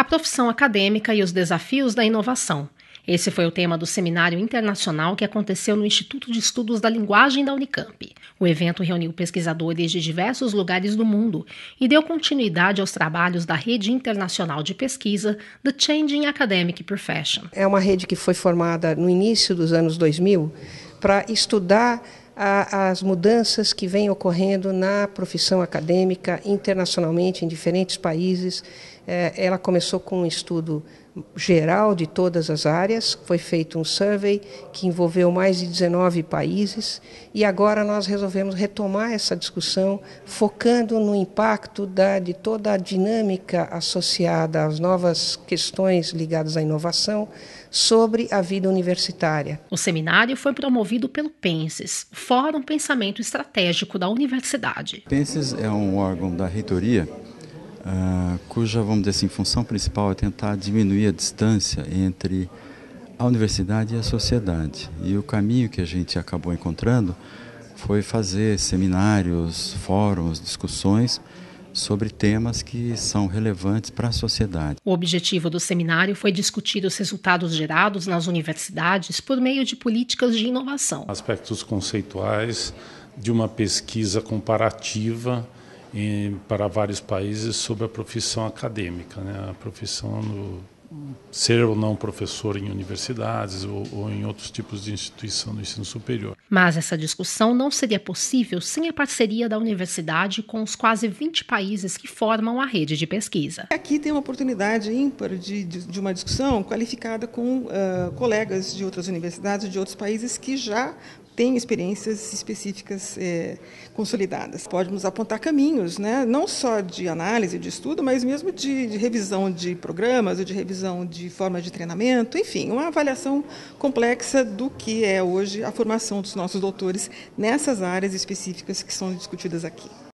A profissão acadêmica e os desafios da inovação. Esse foi o tema do seminário internacional que aconteceu no Instituto de Estudos da Linguagem da Unicamp. O evento reuniu pesquisadores de diversos lugares do mundo e deu continuidade aos trabalhos da rede internacional de pesquisa The Changing Academic Profession. É uma rede que foi formada no início dos anos 2000 para estudar as mudanças que vêm ocorrendo na profissão acadêmica internacionalmente em diferentes países é, ela começou com um estudo geral de todas as áreas, foi feito um survey que envolveu mais de 19 países e agora nós resolvemos retomar essa discussão focando no impacto da, de toda a dinâmica associada às novas questões ligadas à inovação sobre a vida universitária. O seminário foi promovido pelo PENSES, Fórum Pensamento Estratégico da Universidade. PENSES é um órgão da reitoria ah, cuja, vamos dizer assim, função principal é tentar diminuir a distância entre a universidade e a sociedade. E o caminho que a gente acabou encontrando foi fazer seminários, fóruns, discussões sobre temas que são relevantes para a sociedade. O objetivo do seminário foi discutir os resultados gerados nas universidades por meio de políticas de inovação. Aspectos conceituais de uma pesquisa comparativa para vários países sobre a profissão acadêmica, né? a profissão no, ser ou não professor em universidades ou, ou, em outros tipos de instituição do ensino superior. Mas essa discussão não seria possível sem a parceria da universidade com os quase 20 países que formam a rede de pesquisa. Aqui tem uma oportunidade ímpar de, de, de uma discussão qualificada com uh, colegas de outras universidades, de outros países que já têm experiências específicas é, consolidadas. Pode nos apontar caminhos, né? não só de análise, de estudo, mas mesmo de, de revisão de programas ou de revisão de formas de treinamento, enfim, uma avaliação complexa do que é hoje a formação dos nossos doutores nessas áreas específicas que são discutidas aqui.